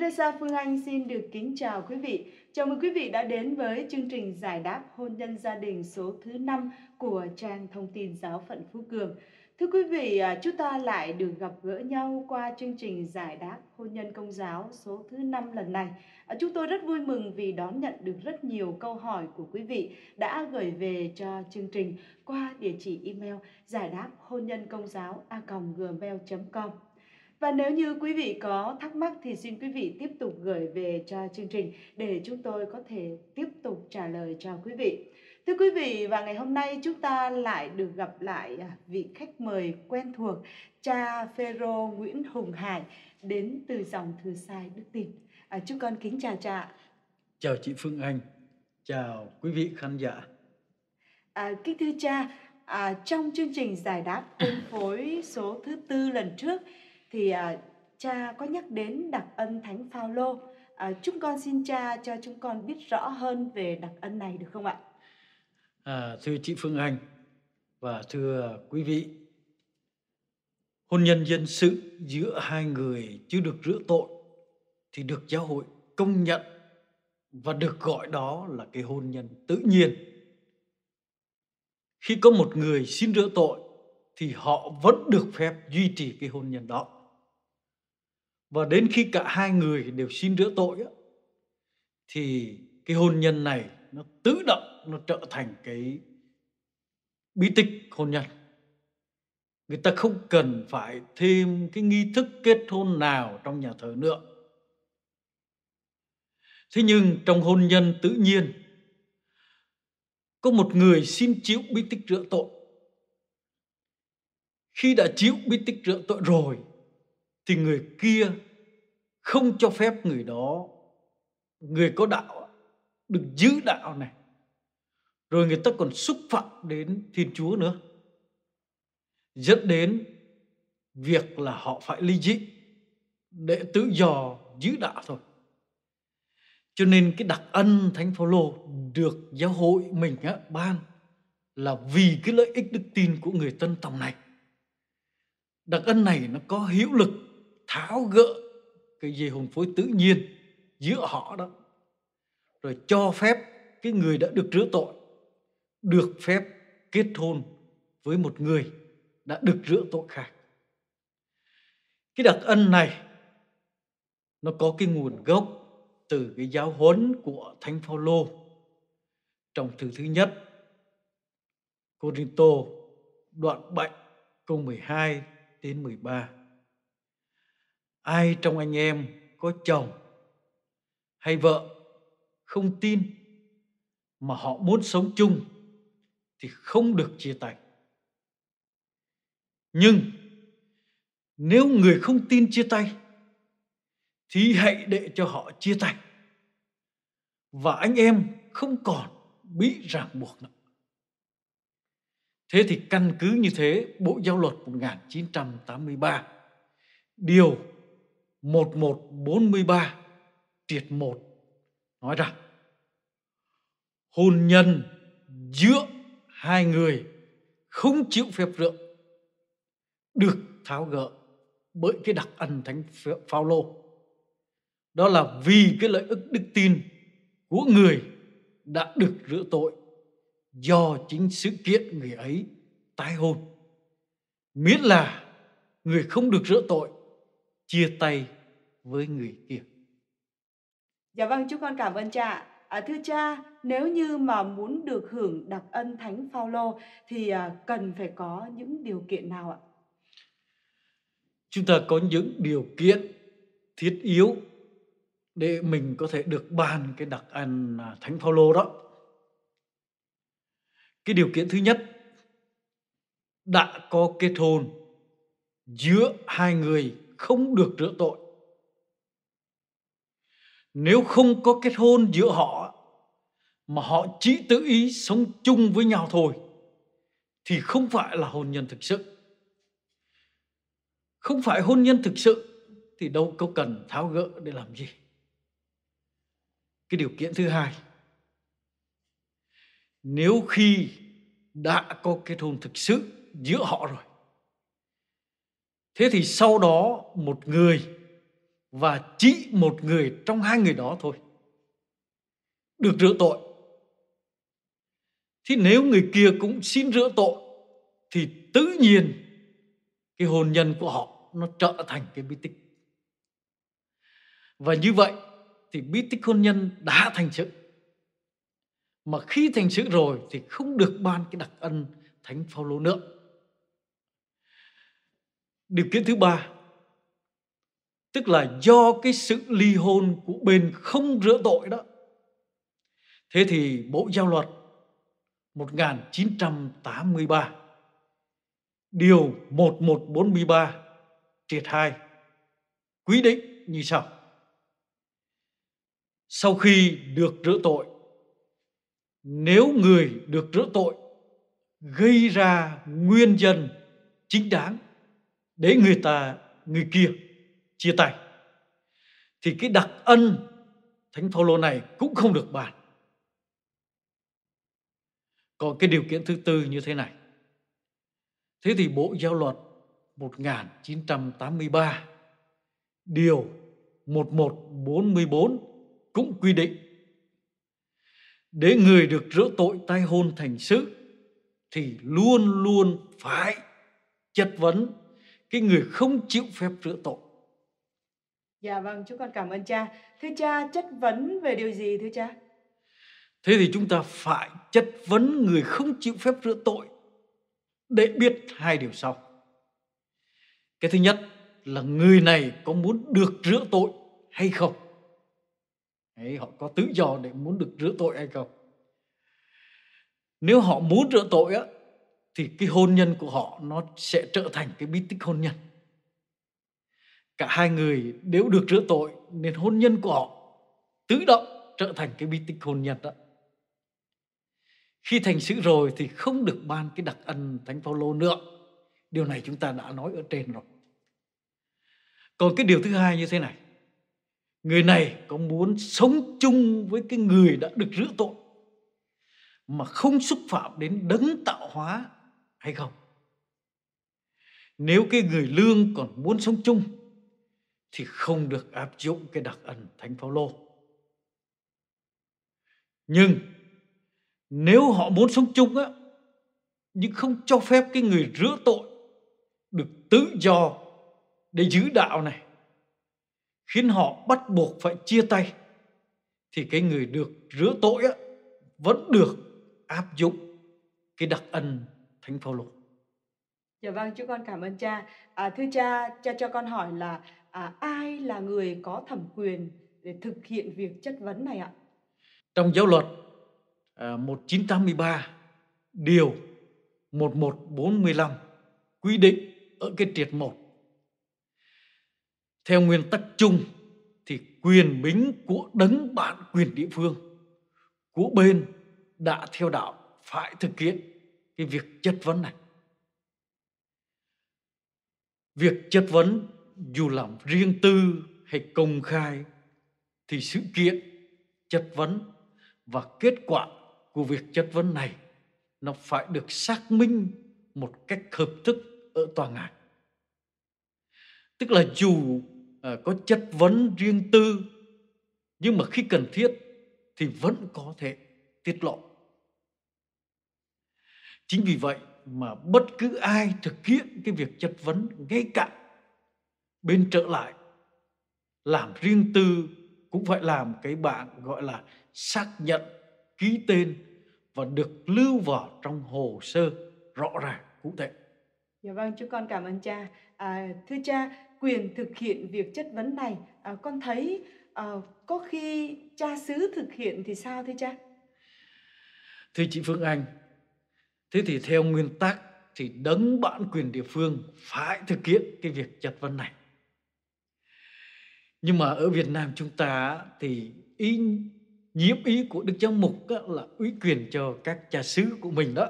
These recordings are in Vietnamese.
Teresa Phương Anh xin được kính chào quý vị. Chào mừng quý vị đã đến với chương trình giải đáp hôn nhân gia đình số thứ 5 của trang thông tin giáo phận Phú Cường. Thưa quý vị, à, chúng ta lại được gặp gỡ nhau qua chương trình giải đáp hôn nhân công giáo số thứ 5 lần này. À, chúng tôi rất vui mừng vì đón nhận được rất nhiều câu hỏi của quý vị đã gửi về cho chương trình qua địa chỉ email giải đáp hôn nhân công giáo a gmail.com. Và nếu như quý vị có thắc mắc thì xin quý vị tiếp tục gửi về cho chương trình để chúng tôi có thể tiếp tục trả lời cho quý vị. Thưa quý vị, và ngày hôm nay chúng ta lại được gặp lại à, vị khách mời quen thuộc, cha Phêrô Nguyễn Hùng Hải đến từ dòng thừa sai Đức Tin. À, chúc con kính chào cha. Chào chị Phương Anh, chào quý vị khán giả. À, kính thưa cha, à, trong chương trình giải đáp phân phối số thứ tư lần trước thì à, cha có nhắc đến đặc ân thánh Phaolô. À, chúng con xin cha cho chúng con biết rõ hơn về đặc ân này được không ạ? À, thưa chị Phương Anh và thưa quý vị, hôn nhân dân sự giữa hai người chưa được rửa tội thì được giáo hội công nhận và được gọi đó là cái hôn nhân tự nhiên. Khi có một người xin rửa tội thì họ vẫn được phép duy trì cái hôn nhân đó và đến khi cả hai người đều xin rửa tội thì cái hôn nhân này nó tự động nó trở thành cái bí tích hôn nhân người ta không cần phải thêm cái nghi thức kết hôn nào trong nhà thờ nữa thế nhưng trong hôn nhân tự nhiên có một người xin chịu bí tích rửa tội khi đã chịu bí tích rửa tội rồi thì người kia không cho phép người đó người có đạo được giữ đạo này rồi người ta còn xúc phạm đến thiên chúa nữa dẫn đến việc là họ phải ly dị để tự do giữ đạo thôi cho nên cái đặc ân thánh phaolô được giáo hội mình á, ban là vì cái lợi ích đức tin của người tân tòng này đặc ân này nó có hiệu lực tháo gỡ cái dây hồn phối tự nhiên giữa họ đó rồi cho phép cái người đã được rửa tội được phép kết hôn với một người đã được rửa tội khác cái đặc ân này nó có cái nguồn gốc từ cái giáo huấn của thánh phaolô trong thư thứ nhất Corinto đoạn 7 câu 12 đến 13 ai trong anh em có chồng hay vợ không tin mà họ muốn sống chung thì không được chia tay nhưng nếu người không tin chia tay thì hãy để cho họ chia tay và anh em không còn bị ràng buộc nữa. Thế thì căn cứ như thế, Bộ Giao luật 1983 điều 1143 triệt 1 nói rằng hôn nhân giữa hai người không chịu phép rượu được tháo gỡ bởi cái đặc ân thánh phao lô đó là vì cái lợi ích đức tin của người đã được rửa tội do chính sự kiện người ấy tái hôn miễn là người không được rửa tội chia tay với người kia. Dạ vâng, chúc con cảm ơn cha. À, thưa cha, nếu như mà muốn được hưởng đặc ân Thánh Phaolô thì à, cần phải có những điều kiện nào ạ? Chúng ta có những điều kiện thiết yếu để mình có thể được ban cái đặc ân à, Thánh Phaolô đó. Cái điều kiện thứ nhất đã có kết hôn giữa hai người không được rửa tội nếu không có kết hôn giữa họ mà họ chỉ tự ý sống chung với nhau thôi thì không phải là hôn nhân thực sự không phải hôn nhân thực sự thì đâu có cần tháo gỡ để làm gì cái điều kiện thứ hai nếu khi đã có kết hôn thực sự giữa họ rồi thế thì sau đó một người và chỉ một người trong hai người đó thôi được rửa tội thì nếu người kia cũng xin rửa tội thì tự nhiên cái hôn nhân của họ nó trở thành cái bí tích và như vậy thì bí tích hôn nhân đã thành sự mà khi thành sự rồi thì không được ban cái đặc ân thánh phaolô nữa điều kiện thứ ba tức là do cái sự ly hôn của bên không rửa tội đó thế thì bộ giao luật 1983 điều 1143 triệt 2 quy định như sau sau khi được rửa tội nếu người được rửa tội gây ra nguyên nhân chính đáng để người ta người kia chia tay thì cái đặc ân thánh phaolô này cũng không được bàn còn cái điều kiện thứ tư như thế này thế thì bộ giao luật 1983 điều 1144 cũng quy định để người được rửa tội tai hôn thành sự thì luôn luôn phải chất vấn cái người không chịu phép rửa tội Dạ vâng, chúng con cảm ơn cha. Thưa cha, chất vấn về điều gì thưa cha? Thế thì chúng ta phải chất vấn người không chịu phép rửa tội để biết hai điều sau. Cái thứ nhất là người này có muốn được rửa tội hay không? Đấy, họ có tự do để muốn được rửa tội hay không? Nếu họ muốn rửa tội á, thì cái hôn nhân của họ nó sẽ trở thành cái bí tích hôn nhân cả hai người đều được rửa tội nên hôn nhân của họ tự động trở thành cái bi tích hôn nhân đó khi thành sự rồi thì không được ban cái đặc ân thánh phaolô nữa điều này chúng ta đã nói ở trên rồi còn cái điều thứ hai như thế này người này có muốn sống chung với cái người đã được rửa tội mà không xúc phạm đến đấng tạo hóa hay không nếu cái người lương còn muốn sống chung thì không được áp dụng cái đặc ân Thánh Phaolô. Nhưng nếu họ muốn sống chung á, nhưng không cho phép cái người rửa tội được tự do để giữ đạo này khiến họ bắt buộc phải chia tay thì cái người được rửa tội á, vẫn được áp dụng cái đặc ân thánh phaolô. Dạ vâng, chúng con cảm ơn cha. À, thưa cha, cha cho con hỏi là à, ai là người có thẩm quyền để thực hiện việc chất vấn này ạ? Trong giáo luật à, 1983 điều 1145 quy định ở cái triệt 1. Theo nguyên tắc chung thì quyền bính của đấng bản quyền địa phương của bên đã theo đạo phải thực hiện cái việc chất vấn này việc chất vấn dù làm riêng tư hay công khai thì sự kiện chất vấn và kết quả của việc chất vấn này nó phải được xác minh một cách hợp thức ở tòa ngài tức là dù à, có chất vấn riêng tư nhưng mà khi cần thiết thì vẫn có thể tiết lộ chính vì vậy mà bất cứ ai thực hiện cái việc chất vấn ngay cả bên trở lại làm riêng tư cũng phải làm cái bạn gọi là xác nhận ký tên và được lưu vào trong hồ sơ rõ ràng cụ thể. Dạ vâng, chúng con cảm ơn cha. À, thưa cha, quyền thực hiện việc chất vấn này, à, con thấy à, có khi cha xứ thực hiện thì sao thưa cha? Thưa chị Phương Anh, thế thì theo nguyên tắc thì đấng bản quyền địa phương phải thực hiện cái việc chặt văn này nhưng mà ở Việt Nam chúng ta thì ý nhiễm ý của Đức Giáo Mục là ủy quyền cho các cha xứ của mình đó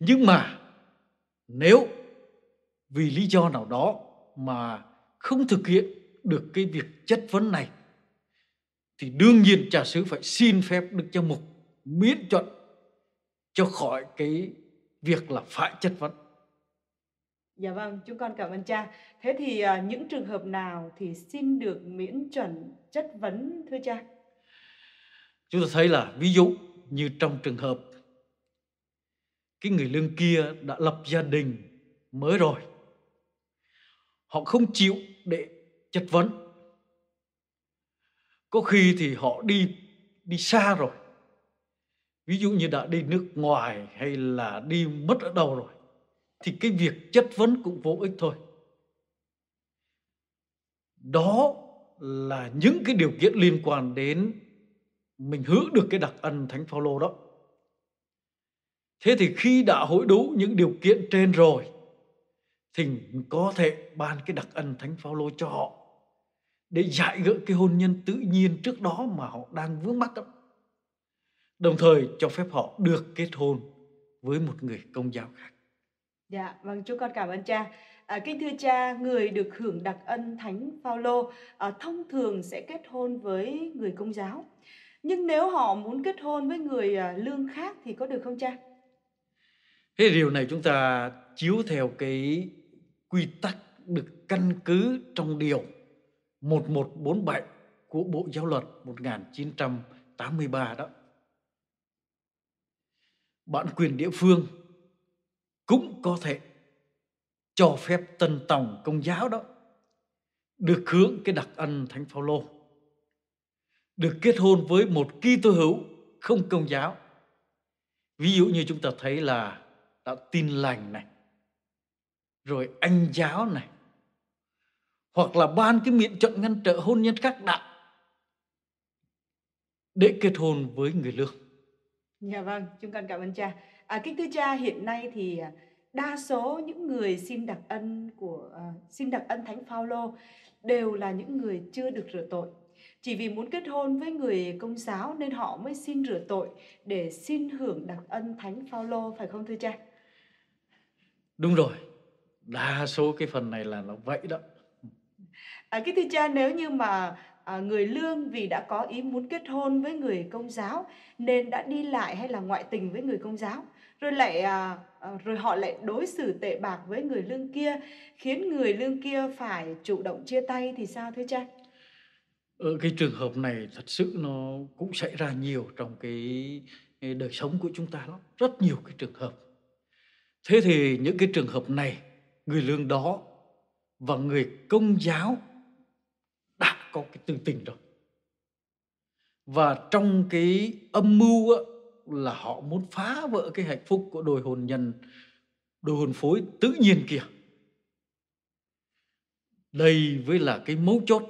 nhưng mà nếu vì lý do nào đó mà không thực hiện được cái việc chất vấn này thì đương nhiên trà sứ phải xin phép Đức cha Mục miễn chuẩn cho khỏi cái việc là phải chất vấn. Dạ vâng, chúng con cảm ơn cha. Thế thì à, những trường hợp nào thì xin được miễn chuẩn chất vấn thưa cha? Chúng ta thấy là ví dụ như trong trường hợp cái người lương kia đã lập gia đình mới rồi. Họ không chịu để chất vấn. Có khi thì họ đi đi xa rồi ví dụ như đã đi nước ngoài hay là đi mất ở đâu rồi thì cái việc chất vấn cũng vô ích thôi đó là những cái điều kiện liên quan đến mình hứa được cái đặc ân thánh phaolô đó thế thì khi đã hội đủ những điều kiện trên rồi thì có thể ban cái đặc ân thánh phaolô cho họ để giải gỡ cái hôn nhân tự nhiên trước đó mà họ đang vướng mắc đó đồng thời cho phép họ được kết hôn với một người công giáo khác. Dạ, vâng, chúng con cảm ơn cha. À, kính thưa cha, người được hưởng đặc ân Thánh Phaolô à, thông thường sẽ kết hôn với người công giáo. Nhưng nếu họ muốn kết hôn với người à, lương khác thì có được không cha? Thế điều này chúng ta chiếu theo cái quy tắc được căn cứ trong điều 1147 của Bộ Giáo luật 1983 đó bản quyền địa phương cũng có thể cho phép tân tòng công giáo đó được hưởng cái đặc ân thánh phaolô được kết hôn với một Kitô hữu không công giáo ví dụ như chúng ta thấy là đạo tin lành này rồi anh giáo này hoặc là ban cái miệng chọn ngăn trở hôn nhân khác đạo để kết hôn với người lương Dạ vâng, chúng con cảm ơn cha. À, kính thưa cha, hiện nay thì à, đa số những người xin đặc ân của uh, xin đặc ân Thánh Phaolô đều là những người chưa được rửa tội. Chỉ vì muốn kết hôn với người công giáo nên họ mới xin rửa tội để xin hưởng đặc ân Thánh Phaolô phải không thưa cha? Đúng rồi. Đa số cái phần này là nó vậy đó. À, kính thưa cha nếu như mà À, người lương vì đã có ý muốn kết hôn với người công giáo nên đã đi lại hay là ngoại tình với người công giáo rồi lại à, à, rồi họ lại đối xử tệ bạc với người lương kia khiến người lương kia phải chủ động chia tay thì sao thưa cha ở ờ, cái trường hợp này thật sự nó cũng xảy ra nhiều trong cái đời sống của chúng ta lắm rất nhiều cái trường hợp thế thì những cái trường hợp này người lương đó và người công giáo có cái tương tình rồi và trong cái âm mưu á, là họ muốn phá vỡ cái hạnh phúc của đôi hồn nhân đôi hồn phối tự nhiên kìa đây với là cái mấu chốt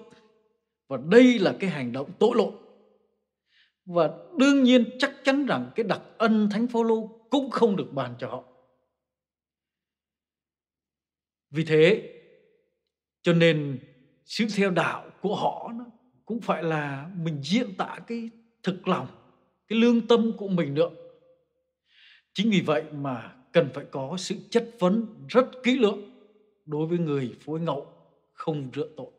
và đây là cái hành động tội lỗi và đương nhiên chắc chắn rằng cái đặc ân thánh lô cũng không được bàn cho họ vì thế cho nên sự theo đạo của họ nữa cũng phải là mình diễn tả cái thực lòng cái lương tâm của mình nữa chính vì vậy mà cần phải có sự chất vấn rất kỹ lưỡng đối với người phối ngẫu không rửa tội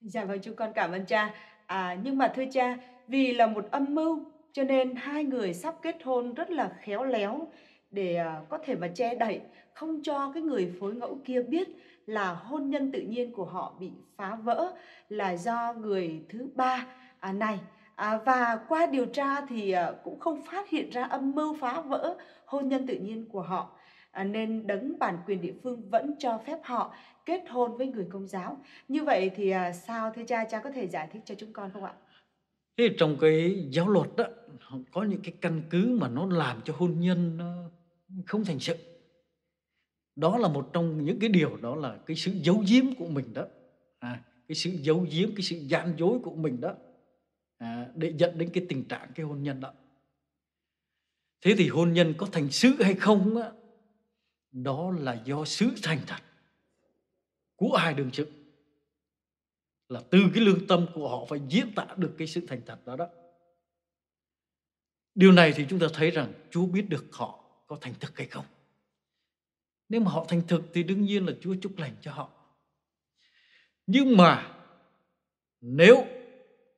dạ vâng chúng con cảm ơn cha à, nhưng mà thưa cha vì là một âm mưu cho nên hai người sắp kết hôn rất là khéo léo để à, có thể mà che đậy không cho cái người phối ngẫu kia biết là hôn nhân tự nhiên của họ bị phá vỡ là do người thứ ba à, này à, và qua điều tra thì à, cũng không phát hiện ra âm mưu phá vỡ hôn nhân tự nhiên của họ à, nên đấng bản quyền địa phương vẫn cho phép họ kết hôn với người công giáo như vậy thì à, sao thưa cha cha có thể giải thích cho chúng con không ạ thế trong cái giáo luật đó có những cái căn cứ mà nó làm cho hôn nhân không thành sự đó là một trong những cái điều đó là cái sự giấu giếm của mình đó à, cái sự giấu giếm cái sự gian dối của mình đó à, để dẫn đến cái tình trạng cái hôn nhân đó thế thì hôn nhân có thành sự hay không đó, đó là do sự thành thật của hai đương sự là từ cái lương tâm của họ phải diễn tả được cái sự thành thật đó đó điều này thì chúng ta thấy rằng chúa biết được họ có thành thực hay không nếu mà họ thành thực thì đương nhiên là Chúa chúc lành cho họ. Nhưng mà nếu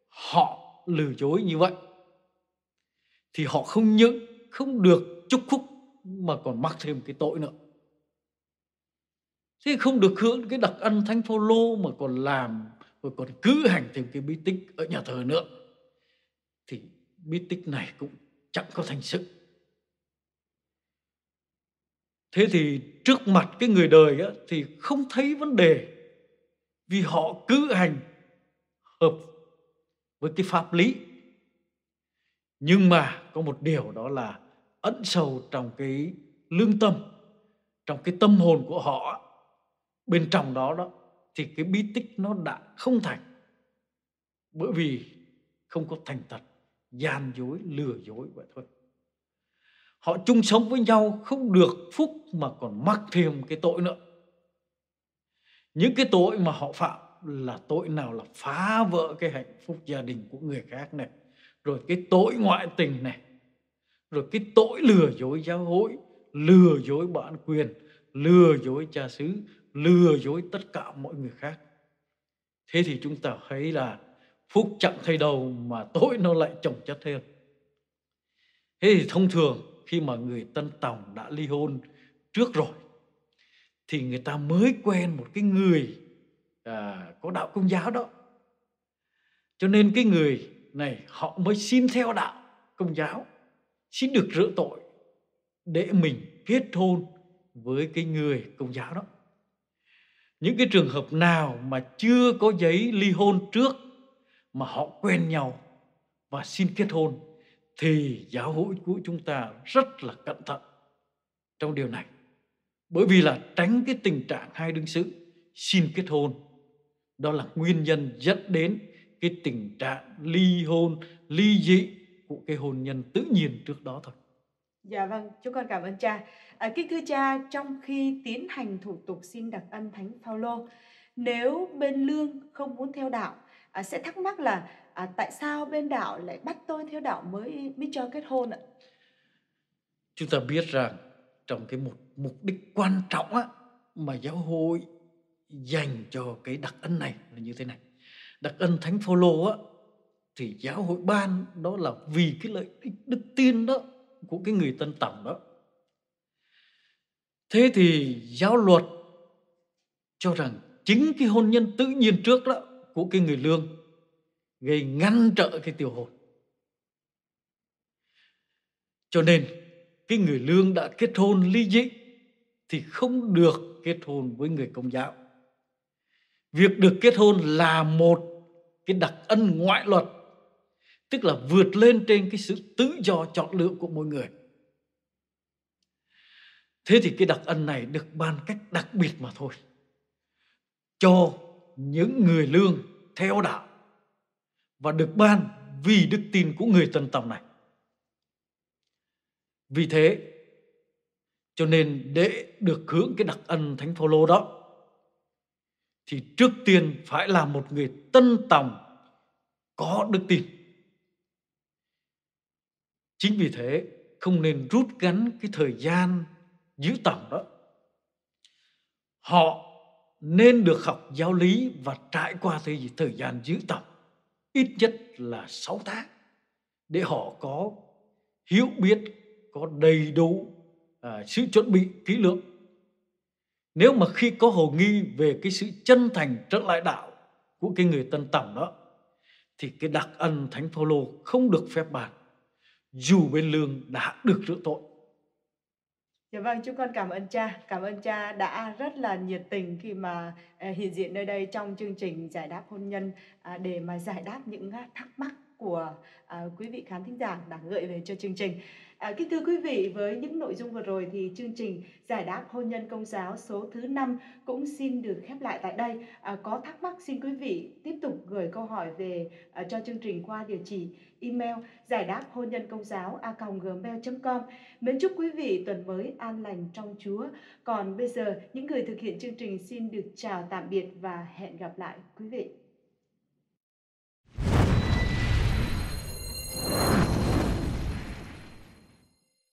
họ lừa dối như vậy thì họ không những không được chúc phúc mà còn mắc thêm cái tội nữa. Thế không được hưởng cái đặc ân Thánh Phô Lô mà còn làm rồi còn cứ hành thêm cái bí tích ở nhà thờ nữa thì bí tích này cũng chẳng có thành sự thế thì trước mặt cái người đời á, thì không thấy vấn đề vì họ cứ hành hợp với cái pháp lý nhưng mà có một điều đó là ẩn sâu trong cái lương tâm trong cái tâm hồn của họ bên trong đó đó thì cái bí tích nó đã không thành bởi vì không có thành thật gian dối lừa dối vậy thôi họ chung sống với nhau không được phúc mà còn mắc thêm cái tội nữa những cái tội mà họ phạm là tội nào là phá vỡ cái hạnh phúc gia đình của người khác này rồi cái tội ngoại tình này rồi cái tội lừa dối giáo hội lừa dối bản quyền lừa dối cha xứ lừa dối tất cả mọi người khác thế thì chúng ta thấy là phúc chẳng thay đầu mà tội nó lại chồng chất thêm thế thì thông thường khi mà người Tân Tòng đã ly hôn trước rồi thì người ta mới quen một cái người à, có đạo công giáo đó cho nên cái người này họ mới xin theo đạo công giáo xin được rửa tội để mình kết hôn với cái người công giáo đó những cái trường hợp nào mà chưa có giấy ly hôn trước mà họ quen nhau và xin kết hôn thì giáo hội của chúng ta rất là cẩn thận trong điều này bởi vì là tránh cái tình trạng hai đương sự xin kết hôn đó là nguyên nhân dẫn đến cái tình trạng ly hôn ly dị của cái hôn nhân tự nhiên trước đó thôi Dạ vâng, chúng con cảm ơn cha. À, kính thưa cha, trong khi tiến hành thủ tục xin đặc ân Thánh Phaolô, nếu bên lương không muốn theo đạo Ờ, sẽ thắc mắc là à, tại sao bên đạo lại bắt tôi theo đạo mới mới cho kết hôn ạ? Chúng ta biết rằng trong cái một mục đích quan trọng á, mà giáo hội dành cho cái đặc ân này là như thế này. Đặc ân Thánh Phaolô á thì giáo hội ban đó là vì cái lợi ích đức tin đó của cái người tân tòng đó. Thế thì giáo luật cho rằng chính cái hôn nhân tự nhiên trước đó của cái người lương gây ngăn trở cái tiểu hồn cho nên cái người lương đã kết hôn ly dị thì không được kết hôn với người công giáo việc được kết hôn là một cái đặc ân ngoại luật tức là vượt lên trên cái sự tự do chọn lựa của mỗi người thế thì cái đặc ân này được ban cách đặc biệt mà thôi cho những người lương theo đạo và được ban vì đức tin của người tân tòng này. Vì thế, cho nên để được hưởng cái đặc ân Thánh Phaolô đó thì trước tiên phải là một người tân tòng có đức tin. Chính vì thế không nên rút ngắn cái thời gian giữ tòng đó. Họ nên được học giáo lý và trải qua thời, thời gian giữ tập ít nhất là 6 tháng để họ có hiểu biết có đầy đủ à, sự chuẩn bị kỹ lưỡng nếu mà khi có hồ nghi về cái sự chân thành trở lại đạo của cái người tân tẩm đó thì cái đặc ân thánh phaolô không được phép bàn dù bên lương đã được rửa tội Dạ vâng, chúng con cảm ơn cha. Cảm ơn cha đã rất là nhiệt tình khi mà à, hiện diện nơi đây trong chương trình giải đáp hôn nhân à, để mà giải đáp những à, thắc mắc của à, quý vị khán thính giả đã gợi về cho chương trình. À, kính thưa quý vị, với những nội dung vừa rồi thì chương trình giải đáp hôn nhân công giáo số thứ 5 cũng xin được khép lại tại đây. À, có thắc mắc xin quý vị tiếp tục gửi câu hỏi về à, cho chương trình qua địa chỉ email giải đáp hôn nhân công giáo a gmail.com. Mến chúc quý vị tuần mới an lành trong Chúa. Còn bây giờ những người thực hiện chương trình xin được chào tạm biệt và hẹn gặp lại quý vị.